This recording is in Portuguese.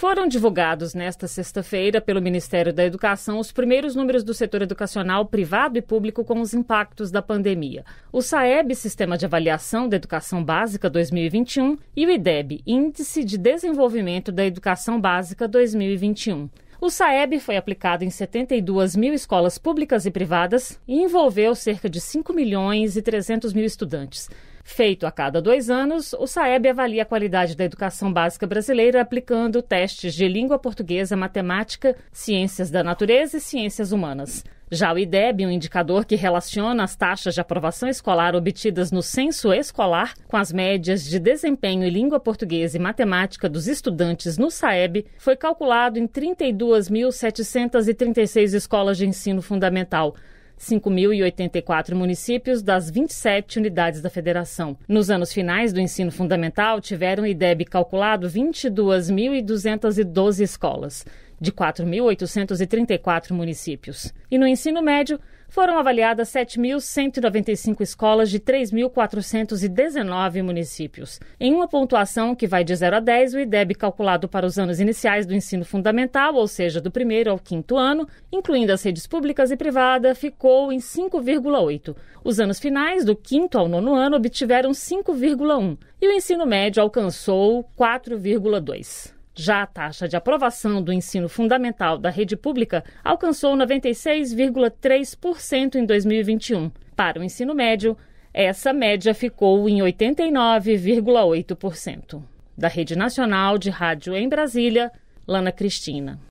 Foram divulgados nesta sexta-feira pelo Ministério da Educação os primeiros números do setor educacional privado e público com os impactos da pandemia. O SAEB, Sistema de Avaliação da Educação Básica 2021, e o IDEB, Índice de Desenvolvimento da Educação Básica 2021. O SAEB foi aplicado em 72 mil escolas públicas e privadas e envolveu cerca de 5 milhões e 300 mil estudantes. Feito a cada dois anos, o SAEB avalia a qualidade da educação básica brasileira aplicando testes de língua portuguesa, matemática, ciências da natureza e ciências humanas. Já o IDEB, um indicador que relaciona as taxas de aprovação escolar obtidas no censo escolar com as médias de desempenho em língua portuguesa e matemática dos estudantes no SAEB, foi calculado em 32.736 escolas de ensino fundamental. 5.084 municípios das 27 unidades da federação. Nos anos finais do ensino fundamental, tiveram IDEB calculado 22.212 escolas, de 4.834 municípios. E no ensino médio, foram avaliadas 7.195 escolas de 3.419 municípios. Em uma pontuação que vai de 0 a 10, o IDEB calculado para os anos iniciais do ensino fundamental, ou seja, do primeiro ao quinto ano, incluindo as redes públicas e privadas, ficou em 5,8. Os anos finais, do quinto ao nono ano, obtiveram 5,1 e o ensino médio alcançou 4,2. Já a taxa de aprovação do ensino fundamental da rede pública alcançou 96,3% em 2021. Para o ensino médio, essa média ficou em 89,8%. Da Rede Nacional de Rádio em Brasília, Lana Cristina.